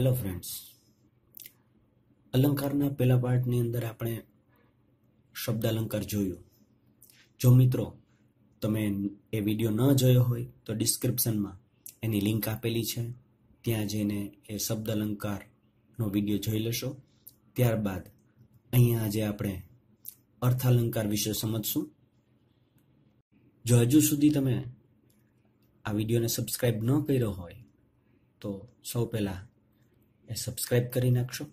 hello friends અલંકારના પહેલા પાર્ટની અંદર આપણે શબ્દ અલંકાર જોયો જો મિત્રો તમે એ વિડીયો ન જોયો હોય તો ડિસ્ક્રિપ્શનમાં એની લિંક આપેલી છે ત્યાં જઈને એ શબ્દ અલંકારનો વિડીયો જોઈ લેશો ત્યારબાદ અહીંયા આજે આપણે અર્થાલંકાર વિશે સમજશું જો હજુ સુધી તમે આ વિડીયોને સબસ્ક્રાઈબ ન કર્યો હોય તો સૌ પહેલાં એ સબસ્ક્રાઈબ કરી નાખશો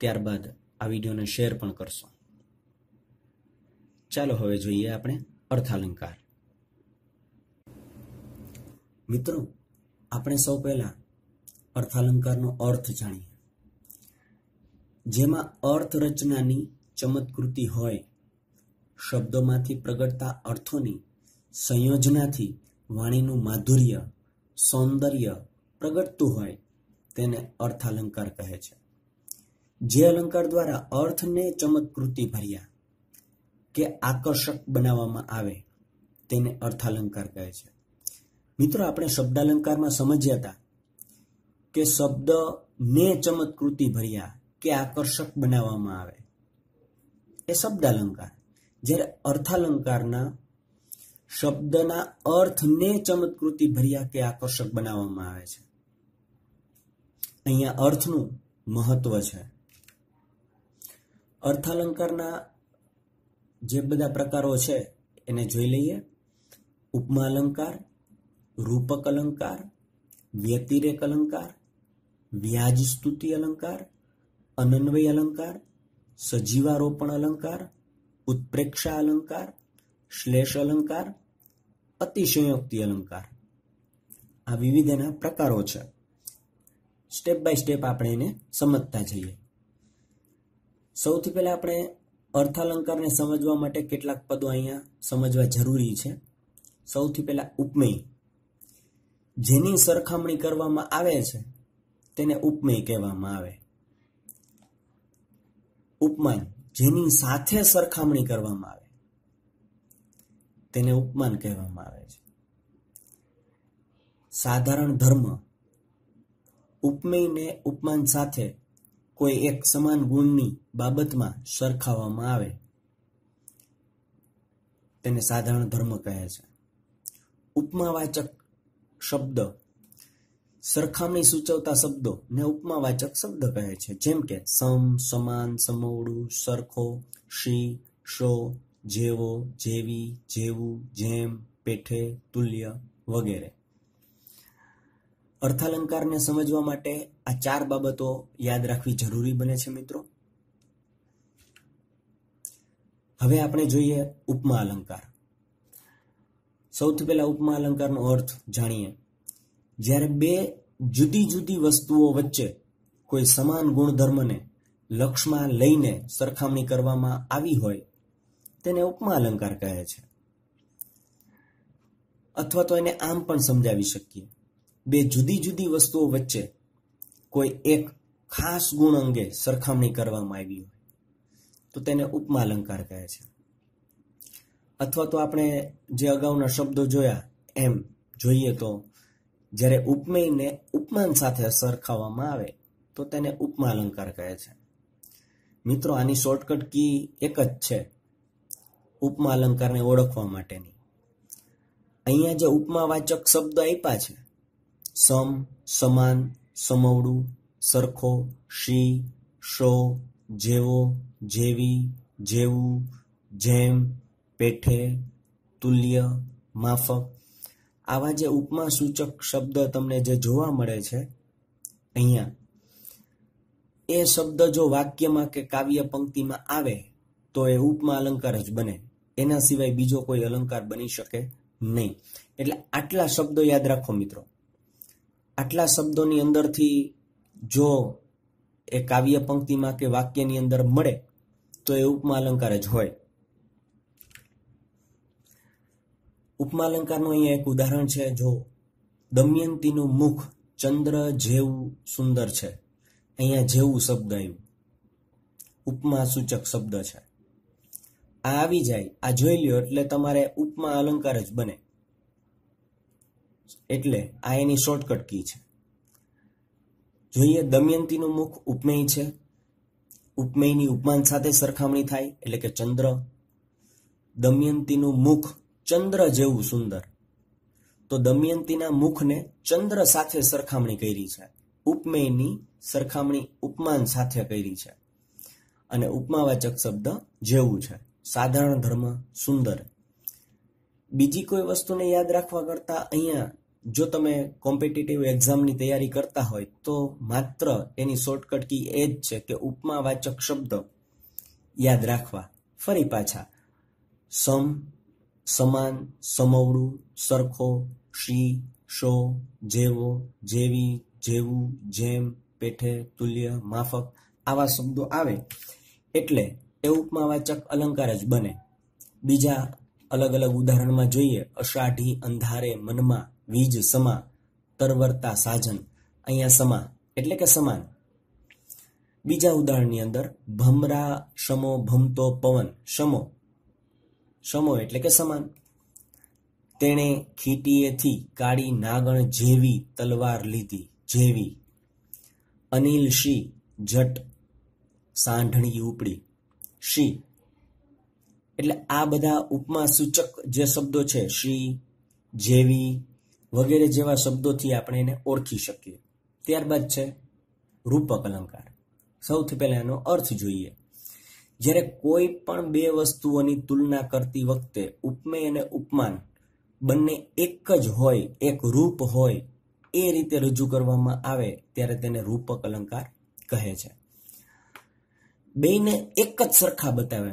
ત્યારબાદ આ વિડીયોને શેર પણ કરશો ચાલો હવે જોઈએ આપણે અર્થાલંકાર મિત્રો આપણે સૌ પહેલાં અર્થાલંકારનો અર્થ જાણીએ જેમાં અર્થરચનાની ચમત્કૃતિ હોય શબ્દોમાંથી પ્રગટતા અર્થોની સંયોજનાથી વાણીનું માધુર્ય સૌંદર્ય પ્રગટતું હોય તેને અર્થાલંકાર કહે છે જે અલંકાર દ્વારા અર્થને ચમત્કૃતિ ભર્યા કે આકર્ષક બનાવવામાં આવે તેને અર્થાલંકાર કહે છે મિત્રો આપણે શબ્દાલંકારમાં સમજ્યા હતા કે શબ્દ ને ચમત્કૃતિ ભર્યા કે આકર્ષક બનાવવામાં આવે એ શબ્દાલંકાર જ્યારે અર્થાલંકારના શબ્દના અર્થને ચમત્કૃતિ ભર્યા કે આકર્ષક બનાવવામાં આવે છે અહીંયા અર્થનું મહત્વ છે અર્થાલંકારના જે બધા પ્રકારો છે એને જોઈ લઈએ ઉપમા અલંકાર રૂપક અલંકાર વ્યતિરેક અલંકાર વ્યાજ સ્તુતિ અલંકાર અનન્વય અલંકાર સજીવારોપણ અલંકાર ઉત્પ્રેક્ષા અલંકાર શ્લેષ અલંકાર અતિશયોક્તિ અલંકાર આ વિવિધ એના પ્રકારો છે સ્ટેપ બાય સ્ટેપ આપણે એને સમજતા જઈએ સૌથી પહેલાં આપણે અર્થાલંકારને સમજવા માટે કેટલાક પદો અહીંયા સમજવા જરૂરી છે સૌથી પહેલાં ઉપમેય જેની સરખામણી કરવામાં આવે છે તેને ઉપમેય કહેવામાં આવે ઉપમાન જેની સાથે સરખામણી કરવામાં આવે તેને ઉપમાન કહેવામાં આવે છે સાધારણ ધર્મ ઉપમેય ને ઉપમાન સાથે કોઈ એક સમાન ગુણની બાબતમાં સરખાવવામાં આવે તેને સાધારણ ધર્મ કહે છે ઉપમાવાચક શબ્દ સરખામણી સૂચવતા શબ્દો ને ઉપમાવાચક શબ્દ કહે છે જેમ કે સમ સમાન સમોડું સરખો શી શો જેવો જેવી જેવું જેમ પેઠે તુલ્ય વગેરે અર્થાલંકારને સમજવા માટે આ ચાર બાબતો યાદ રાખવી જરૂરી બને છે મિત્રો હવે આપણે જોઈએ ઉપમા અલંકાર સૌથી પહેલા ઉપમા અલંકારનો અર્થ જાણીએ જ્યારે બે જુદી જુદી વસ્તુઓ વચ્ચે કોઈ સમાન ગુણધર્મને લક્ષમાં લઈને સરખામણી કરવામાં આવી હોય તેને ઉપમા અલંકાર કહે છે અથવા તો એને આમ પણ સમજાવી શકીએ બે જુદી જુદી વસ્તુઓ વચ્ચે કોઈ એક ખાસ ગુણ અંગે સરખામણી કરવામાં આવી હોય તો તેને ઉપમા અલંકાર કહે છે અથવા તો આપણે જે અગાઉના શબ્દો જોયા એમ જોઈએ તો જ્યારે ઉપમેયને ઉપમાન સાથે સરખાવવામાં આવે તો તેને ઉપમા અલંકાર કહે છે મિત્રો આની શોર્ટકટ કી એક જ છે ઉપમા અલંકારને ઓળખવા માટેની અહીંયા જે ઉપમાવાચક શબ્દ આપ્યા છે સમ સમાન સમવડું સરખો શી શો જેવો જેવી જેવું જેમ પેઠે તુલ્ય માફક આવા જે ઉપમા સૂચક શબ્દ તમને જે જોવા મળે છે અહીંયા એ શબ્દ જો વાક્યમાં કે કાવ્ય પંક્તિમાં આવે તો એ ઉપમા અલંકાર જ બને એના સિવાય બીજો કોઈ અલંકાર બની શકે નહીં એટલે આટલા શબ્દો યાદ રાખો મિત્રો આટલા શબ્દોની અંદરથી જો એ કાવ્ય પંક્તિમાં કે વાક્યની અંદર મળે તો એ ઉપમા અલંકાર જ હોય ઉપમા અલંકારનું અહીંયા એક ઉદાહરણ છે જો દમયંતીનું મુખ ચંદ્ર જેવું સુંદર છે અહીંયા જેવું શબ્દ આવ્યું ઉપમા સૂચક શબ્દ છે આ આવી જાય આ જોઈ લ્યો એટલે તમારે ઉપમા અલંકાર જ બને એટલે આ એની શોર્ટકટ કી છે જોઈએ દમયંતીનું મુખ ઉપમેય છે ઉપમેયની ઉપમાન સાથે સરખામણી થાય એટલે કે ચંદ્ર દમયંતીનું મુખ ચંદ્ર જેવું સુંદર તો દમયંતીના મુખને ચંદ્ર સાથે સરખામણી કરી છે ઉપમેયની સરખામણી ઉપમાન સાથે કરી છે અને ઉપમાવાચક શબ્દ જેવું છે સાધારણ ધર્મ સુંદર બીજી કોઈ વસ્તુને યાદ રાખવા કરતા અહીંયા જો તમે કોમ્પિટિટિવ એક્ઝામની તૈયારી કરતા હોય તો માત્ર એની શોર્ટકટ કી એ જ છે કે ઉપમાવાચક શબ્દ યાદ રાખવા ફરી પાછા સમ સમાન સમવડું સરખો શી શો જેવો જેવી જેવું જેમ પેઠે તુલ્ય માફક આવા શબ્દો આવે એટલે એ ઉપમાવાચક અલંકાર જ બને બીજા અલગ અલગ ઉદાહરણમાં જોઈએ અષાઢી અંધારે મનમાં વીજ સમા તરવરતા સાજન અહીંયા સમા એટલે કે સમાન બીજા ઉદાહરણની અંદર ભમરા શમો ભમતો પવન શમો શમો એટલે કે સમાન તેણે ખીટીએથી કાળી નાગણ જેવી તલવાર લીધી જેવી અનિલ શી જટ સાંઢણી ઉપડી શી એટલે આ બધા ઉપમા સૂચક જે શબ્દો છે શ્રી જેવી વગેરે જેવા શબ્દોથી આપણે એને ઓળખી શકીએ ત્યારબાદ છે રૂપક અલંકાર સૌથી પહેલાં એનો અર્થ જોઈએ જ્યારે કોઈ પણ બે વસ્તુઓની તુલના કરતી વખતે ઉપમેય અને ઉપમાન બંને એક જ હોય એક રૂપ હોય એ રીતે રજૂ કરવામાં આવે ત્યારે તેને રૂપક અલંકાર કહે છે બેને એક જ સરખા બતાવે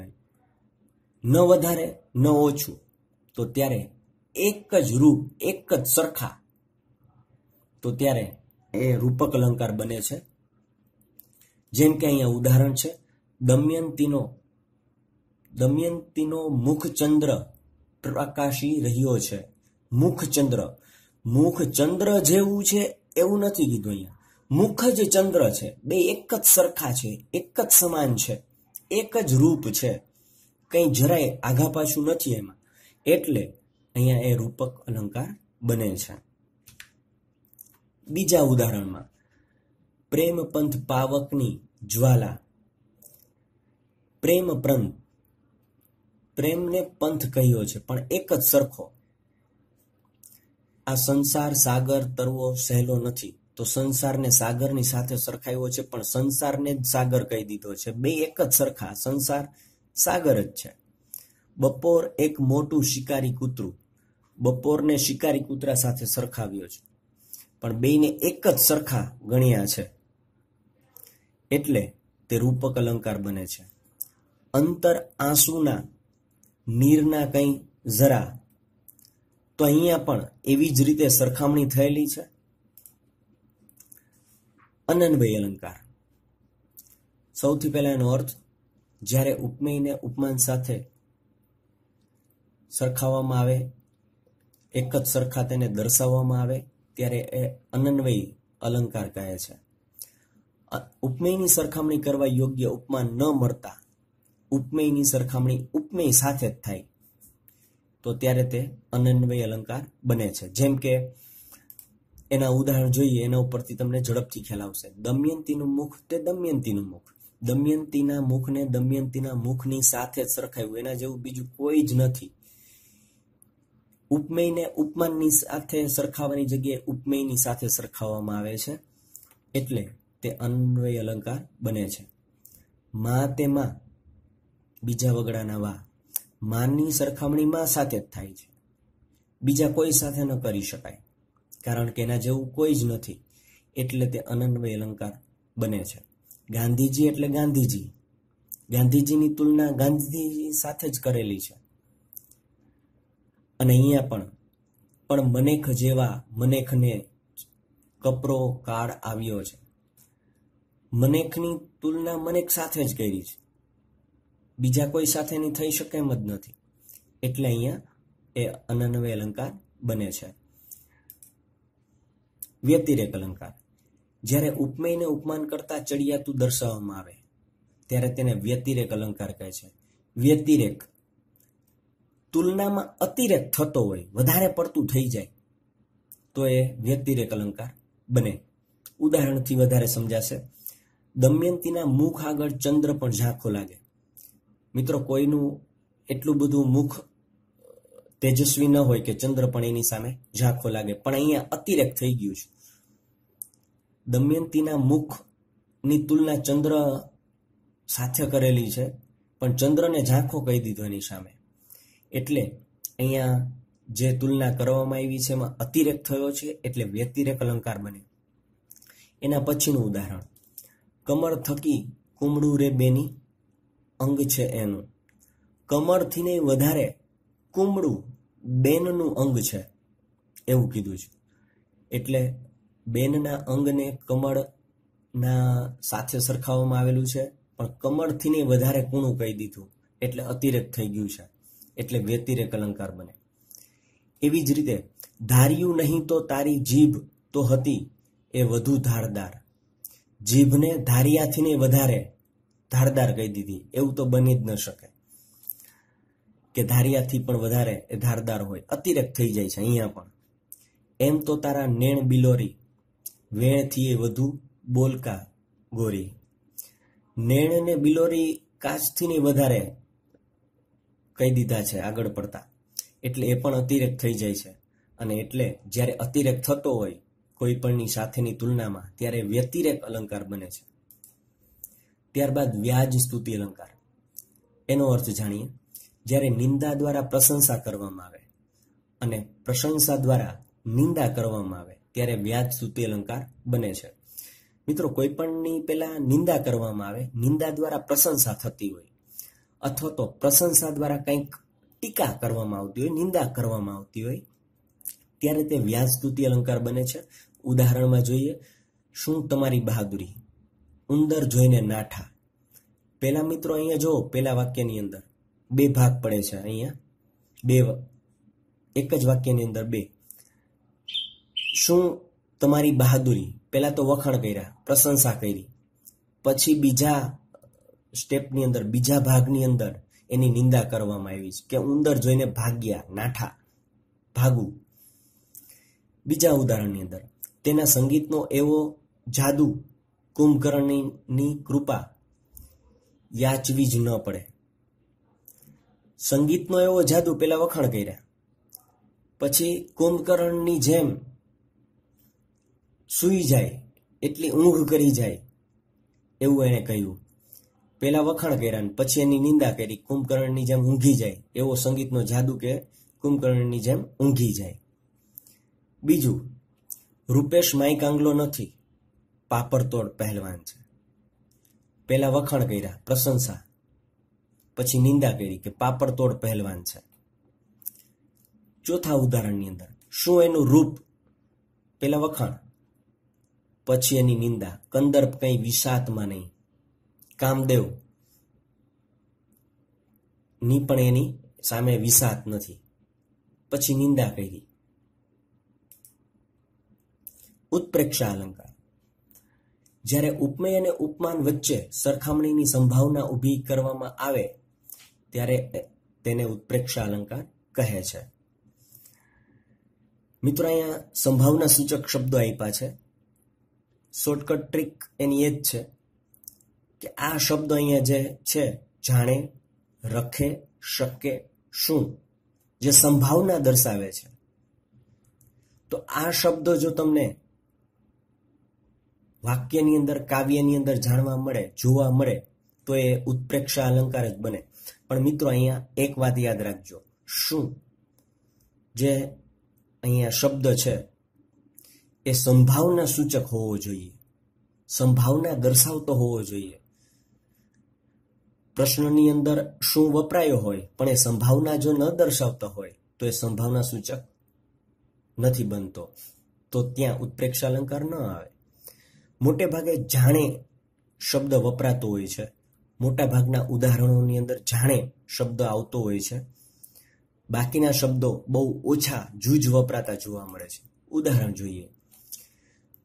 ન વધારે ન ઓછું તો ત્યારે એક જ રૂપ એક જ સરખા તો ત્યારે એ રૂપક અલંકાર બને છે જેમ કે અહીંયા ઉદાહરણ છે દમયંતીનો દમયંતીનો મુખચંદ્ર પ્રકાશી રહ્યો છે મુખચંદ્ર મુખચંદ્ર જેવું છે એવું નથી કીધું અહીંયા મુખ જ ચંદ્ર છે બે એક જ સરખા છે એક જ સમાન છે એક જ રૂપ છે કંઈ જરાય આઘા પાછું નથી એમાં એટલે અહીંયા એ રૂપક અલંકાર બને છે બીજા ઉદાહરણમાં પ્રેમ પ્રેમપંથ પાવકની જ્વાલા પ્રેમ પ્રંથ પ્રેમને પંથ કહ્યો છે પણ એક જ સરખો આ સંસાર સાગર તરવો સહેલો નથી તો સંસારને સાગરની સાથે સરખાયો છે પણ સંસારને જ સાગર કહી દીધો છે બે એક જ સરખા સંસાર સાગર જ છે બપોર એક મોટું શિકારી કૂતરું બપોરને શિકારી કૂતરા સાથે સરખાવ્યો છે પણ બેને એક જ સરખા ગણ્યા છે એટલે તે રૂપક અલંકાર બને છે અંતર આંસુના નીરના કંઈ જરા તો અહીંયા પણ એવી જ રીતે સરખામણી થયેલી છે અનન્વય અલંકાર સૌથી પહેલા એનો અર્થ જ્યારે ઉપમેયને ઉપમાન સાથે સરખાવવામાં આવે એક જ સરખા તેને દર્શાવવામાં આવે ત્યારે એ અનન્વયી અલંકાર કહે છે ઉપમેયની સરખામણી કરવા યોગ્ય ઉપમા ન મળતા ઉપમેયની સરખામણી ઉપમેય સાથે જ થાય તો ત્યારે તે અનન્વય અલંકાર બને છે જેમ કે એના ઉદાહરણ જોઈએ એના ઉપરથી તમને ઝડપથી ખ્યાલ આવશે દમયંતીનું મુખ તે દમયંતીનું મુખ દમયંતીના મુખને દમયંતીના મુખની સાથે જ સરખાયું એના જેવું બીજું કોઈ જ નથી ઉપમેયને ઉપમાનની સાથે સરખાવાની જગ્યાએ ઉપમેયની સાથે સરખાવવામાં આવે છે એટલે તે અન્વય અલંકાર બને છે મા તેમાં બીજા વગડાના વા માની સરખામણી માં સાથે જ થાય છે બીજા કોઈ સાથે ન કરી શકાય કારણ કે એના જેવું કોઈ જ નથી એટલે તે અનન્વય અલંકાર બને છે ગાંધીજી એટલે ગાંધીજી ગાંધીજીની તુલના ગાંધીજી સાથે જ કરેલી છે અને અહીંયા પણ પણ મનેખ જેવા મનેખને કપરો કાળ આવ્યો છે મનેખની તુલના મનેક સાથે જ કરી છે બીજા કોઈ સાથેની થઈ શકે એમ જ નથી એટલે અહીંયા એ અનનવે અલંકાર બને છે વ્યતિરેક અલંકાર જ્યારે ઉપમેયને ઉપમાન કરતા ચડિયાતું દર્શાવવામાં આવે ત્યારે તેને વ્યતિરેક અલંકાર કહે છે વ્યતિરેક તુલનામાં અતિરેક થતો હોય વધારે પડતું થઈ જાય તો એ વ્યક્તિરેક અલંકાર બને ઉદાહરણથી વધારે સમજાશે દમયંતીના મુખ આગળ ચંદ્ર પણ ઝાંખો લાગે મિત્રો કોઈનું એટલું બધું મુખ તેજસ્વી ન હોય કે ચંદ્ર પણ એની સામે ઝાંખો લાગે પણ અહીંયા અતિરેક થઈ ગયું છે દમયંતીના મુખની તુલના ચંદ્ર સાથે કરેલી છે પણ ચંદ્રને ઝાંખો કહી દીધો એની સામે એટલે અહીંયા જે તુલના કરવામાં આવી છે એમાં અતિરેક થયો છે એટલે વ્યતિરેક અલંકાર બને એના પછીનું ઉદાહરણ કમર થકી કુમળું રે બેની અંગ છે એનું કમરથી ને વધારે કુમળું બેનનું અંગ છે એવું કીધું છે એટલે બેનના અંગને કમળના સાથે સરખાવવામાં આવેલું છે પણ કમરથી ને વધારે કૂણું કહી દીધું એટલે અતિરેક થઈ ગયું છે એટલે વ્યતિરેક અલંકાર બને એવી જ રીતે ધાર્યું નહીં તો તારી જીભ તો હતી એ વધુ ધારદાર જીભને ધાર્યાથીને વધારે ધારદાર કહી દીધી એવું તો બની જ ન શકે કે ધાર્યાથી પણ વધારે એ ધારદાર હોય અતિરેક થઈ જાય છે અહીંયા પણ એમ તો તારા નેણ બિલોરી વેણથી એ વધુ બોલકા ગોરી નેણ ને બિલોરી કાચથી ને વધારે કહી દીધા છે આગળ પડતા એટલે એ પણ અતિરેક થઈ જાય છે અને એટલે જ્યારે અતિરેક થતો હોય કોઈ પણની સાથેની તુલનામાં ત્યારે વ્યતિરેક અલંકાર બને છે ત્યારબાદ વ્યાજ સ્તુતિ અલંકાર એનો અર્થ જાણીએ જ્યારે નિંદા દ્વારા પ્રશંસા કરવામાં આવે અને પ્રશંસા દ્વારા નિંદા કરવામાં આવે ત્યારે વ્યાજ સ્તુતિ અલંકાર બને છે મિત્રો કોઈ પણની પહેલા નિંદા કરવામાં આવે નિંદા દ્વારા પ્રશંસા થતી હોય અથવા તો પ્રશંસા દ્વારા કંઈક ટીકા કરવામાં આવતી હોય નિંદા કરવામાં આવતી હોય ત્યારે તે વ્યાસ સ્તુતિ અલંકાર બને છે ઉદાહરણમાં જોઈએ શું તમારી બહાદુરી ઉંદર જોઈને નાઠા પહેલા મિત્રો અહીંયા જો પહેલા વાક્યની અંદર બે ભાગ પડે છે અહીંયા બે એક જ વાક્યની અંદર બે શું તમારી બહાદુરી પહેલાં તો વખાણ કર્યા પ્રશંસા કરી પછી બીજા સ્ટેપની અંદર બીજા ભાગની અંદર એની નિંદા કરવામાં આવી છે કે ઉંદર જોઈને ભાગ્યા નાઠા ભાગું બીજા ઉદાહરણની અંદર તેના સંગીતનો એવો જાદુ કુંભકર્ણની કૃપા યાચવી જ ન પડે સંગીતનો એવો જાદુ પેલા વખાણ કર્યા પછી કુંભકર્ણની જેમ સૂઈ જાય એટલી ઊંઘ કરી જાય એવું એણે કહ્યું પહેલા વખાણ કર્યા પછી એની નિંદા કરી કુંભકર્ણની જેમ ઊંઘી જાય એવો સંગીતનો જાદુ કે કુંભકર્ણની જેમ ઊંઘી જાય બીજું રૂપેશ માઈક આંગલો નથી પાપરતોડ પહેલવાન છે પહેલા વખાણ કર્યા પ્રશંસા પછી નિંદા કરી કે પાપરતોડ પહેલવાન છે ચોથા ઉદાહરણની અંદર શું એનું રૂપ પહેલા વખાણ પછી એની નિંદા કંદર્પ કંઈ વિષાતમાં નહીં કામદેવ ની પણ એની સામે વિસાત નથી પછી નિંદા કરી ઉત્પ્રેક્ષા અલંકાર જ્યારે ઉપમેય અને ઉપમાન વચ્ચે સરખામણીની સંભાવના ઊભી કરવામાં આવે ત્યારે તેને ઉત્પ્રેક્ષા અલંકાર કહે છે મિત્રો અહીંયા સંભાવના સૂચક શબ્દો આપ્યા છે શોર્ટકટ ટ્રીક એની એ જ છે કે આ શબ્દ અહીંયા જે છે જાણે રખે શકે શું જે સંભાવના દર્શાવે છે તો આ શબ્દ જો તમને વાક્યની અંદર કાવ્યની અંદર જાણવા મળે જોવા મળે તો એ ઉત્પ્રેક્ષા અલંકાર જ બને પણ મિત્રો અહીંયા એક વાત યાદ રાખજો શું જે અહીંયા શબ્દ છે એ સંભાવના સૂચક હોવો જોઈએ સંભાવના દર્શાવતો હોવો જોઈએ પ્રશ્નની અંદર શું વપરાયો હોય પણ એ સંભાવના જો ન દર્શાવતો હોય તો એ સંભાવના સૂચક નથી બનતો તો ત્યાં ઉત્પ્રેક્ષા અલંકાર ન આવે મોટે ભાગે જાણે શબ્દ વપરાતો હોય છે મોટા ભાગના ઉદાહરણોની અંદર જાણે શબ્દ આવતો હોય છે બાકીના શબ્દો બહુ ઓછા જૂજ વપરાતા જોવા મળે છે ઉદાહરણ જોઈએ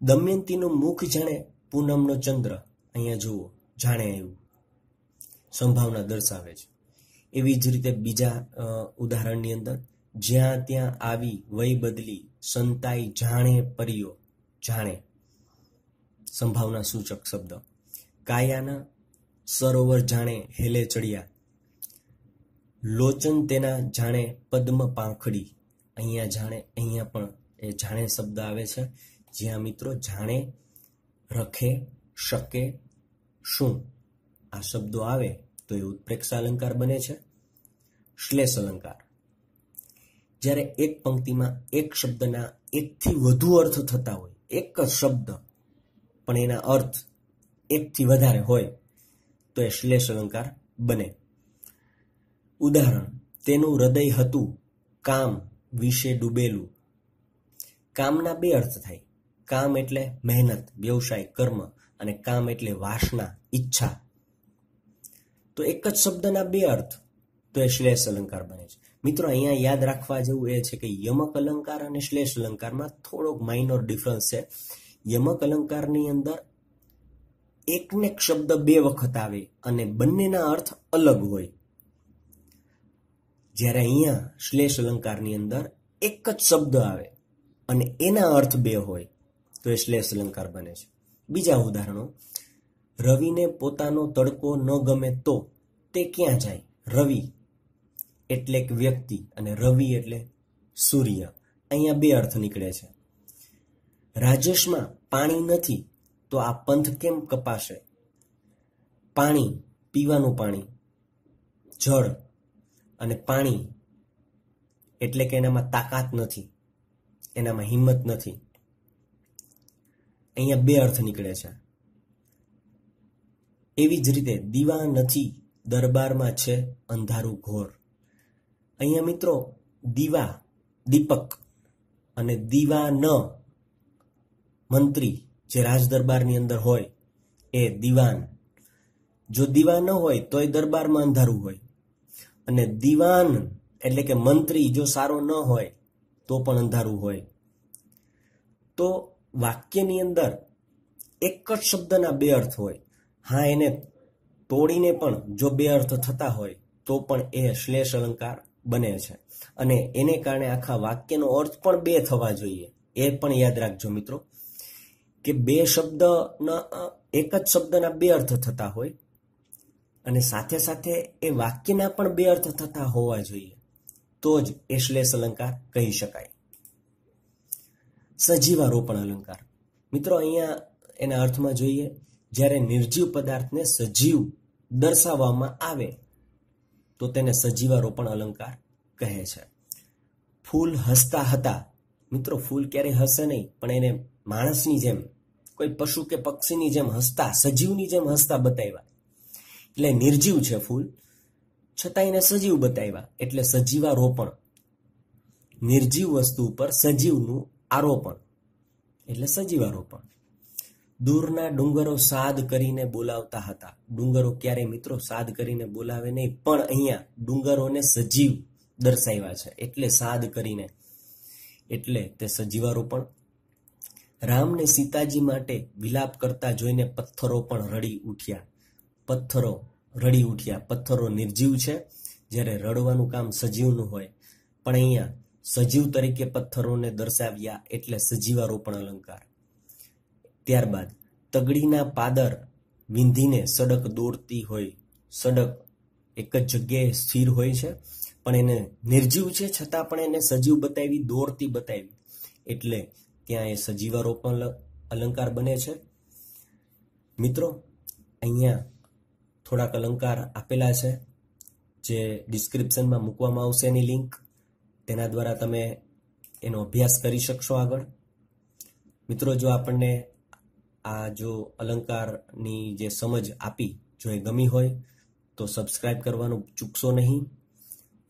દમયંતીનું મુખ જાણે પૂનમનો ચંદ્ર અહીંયા જુઓ જાણે આવ્યું સંભાવના દર્શાવે છે એવી જ રીતે બીજા ઉદાહરણની અંદર જ્યાં ત્યાં આવી વય બદલી સંતાઈ જાણે પરિયો જાણે સંભાવના સૂચક શબ્દ કાયાના સરોવર જાણે હેલે ચડિયા લોચન તેના જાણે પદ્મ પાંખડી અહીંયા જાણે અહીંયા પણ એ જાણે શબ્દ આવે છે જ્યાં મિત્રો જાણે રખે શકે શું આ શબ્દો આવે તો એ ઉત્પ્રેક્ષ અલંકાર બને છે શ્લેષ અલંકાર જ્યારે એક પંક્તિમાં એક શબ્દના એકથી વધુ અર્થ થતા હોય એક જ શબ્દ પણ એના અર્થ એકથી વધારે હોય તો એ શ્લેષ અલંકાર બને ઉદાહરણ તેનું હૃદય હતું કામ વિશે ડૂબેલું કામના બે અર્થ થાય કામ એટલે મહેનત વ્યવસાય કર્મ અને કામ એટલે વાસના ઈચ્છા તો એક જ શબ્દના બે અર્થ તો એ શ્લેષ અલંકાર બને છે મિત્રો અહીંયા યાદ રાખવા જેવું એ છે કે યમક અલંકાર અને શ્લેષ અલંકારમાં થોડોક માઇનોર ડિફરન્સ છે યમક અલંકારની અંદર એકને શબ્દ બે વખત આવે અને બંનેના અર્થ અલગ હોય જ્યારે અહીંયા શ્લેષ અલંકારની અંદર એક જ શબ્દ આવે અને એના અર્થ બે હોય તો એ શ્લેષ અલંકાર બને છે બીજા ઉદાહરણો રવિને પોતાનો તડકો ન ગમે તો તે ક્યાં જાય રવિ એટલે એક વ્યક્તિ અને રવિ એટલે સૂર્ય અહીંયા બે અર્થ નીકળે છે રાજેશમાં પાણી નથી તો આ પંથ કેમ કપાશે પાણી પીવાનું પાણી જળ અને પાણી એટલે કે એનામાં તાકાત નથી એનામાં હિંમત નથી અહીંયા બે અર્થ નીકળે છે એવી જ રીતે દીવા નથી દરબારમાં છે અંધારું ઘોર અહીંયા મિત્રો દીવા દીપક અને દીવા ન મંત્રી જે રાજદરબારની અંદર હોય એ દીવાન જો દીવા ન હોય તો એ દરબારમાં અંધારું હોય અને દીવાન એટલે કે મંત્રી જો સારો ન હોય તો પણ અંધારું હોય તો વાક્યની અંદર એક જ શબ્દના બે અર્થ હોય હા એને તોડીને પણ જો બે અર્થ થતા હોય તો પણ એ શ્લેષ અલંકાર બને છે અને એને કારણે આખા વાક્યનો અર્થ પણ બે થવા જોઈએ એ પણ યાદ રાખજો મિત્રો કે બે શબ્દના એક જ શબ્દના બે અર્થ થતા હોય અને સાથે સાથે એ વાક્યના પણ બે અર્થ થતા હોવા જોઈએ તો જ એ શ્લેષ અલંકાર કહી શકાય સજીવારોપણ અલંકાર મિત્રો અહીંયા એના અર્થમાં જોઈએ જ્યારે નિર્જીવ પદાર્થને સજીવ દર્શાવવામાં આવે તો તેને સજીવારોપણ અલંકાર કહે છે ફૂલ હસતા હતા મિત્રો ફૂલ ક્યારેય હસે નહીં પણ એને માણસની જેમ કોઈ પશુ કે પક્ષીની જેમ હસતા સજીવની જેમ હસતા બતાવ્યા એટલે નિર્જીવ છે ફૂલ છતાં એને સજીવ બતાવ્યા એટલે સજીવારોપણ નિર્જીવ વસ્તુ ઉપર સજીવનું આરોપણ એટલે સજીવારોપણ દૂરના ડુંગરો સાદ કરીને બોલાવતા હતા ડુંગરો ક્યારેય મિત્રો સાદ કરીને બોલાવે નહીં પણ અહીંયા ડુંગરોને સજીવ દર્શાવ્યા છે એટલે સાદ કરીને એટલે તે સજીવારો પણ રામને સીતાજી માટે વિલાપ કરતા જોઈને પથ્થરો પણ રડી ઉઠ્યા પથ્થરો રડી ઉઠ્યા પથ્થરો નિર્જીવ છે જ્યારે રડવાનું કામ સજીવનું હોય પણ અહીંયા સજીવ તરીકે પથ્થરોને દર્શાવ્યા એટલે સજીવારોપણ અલંકાર ત્યારબાદ તગડીના પાદર વીંધીને સડક દોડતી હોય સડક એક જ જગ્યાએ સ્થિર હોય છે પણ એને નિર્જીવ છે છતાં પણ એને સજીવ બતાવી દોરતી બતાવી એટલે ત્યાં એ પણ અલંકાર બને છે મિત્રો અહીંયા થોડાક અલંકાર આપેલા છે જે ડિસ્ક્રિપ્શનમાં મૂકવામાં આવશે એની લિંક તેના દ્વારા તમે એનો અભ્યાસ કરી શકશો આગળ મિત્રો જો આપણને આ જો અલંકારની જે સમજ આપી જો એ ગમી હોય તો સબસ્ક્રાઈબ કરવાનું ચૂકશો નહીં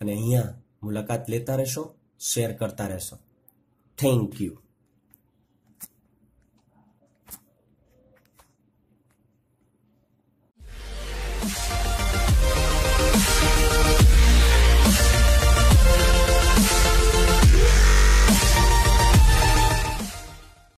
અને અહીંયા મુલાકાત લેતા રહેશો શેર કરતા રહેશો થેન્ક યુ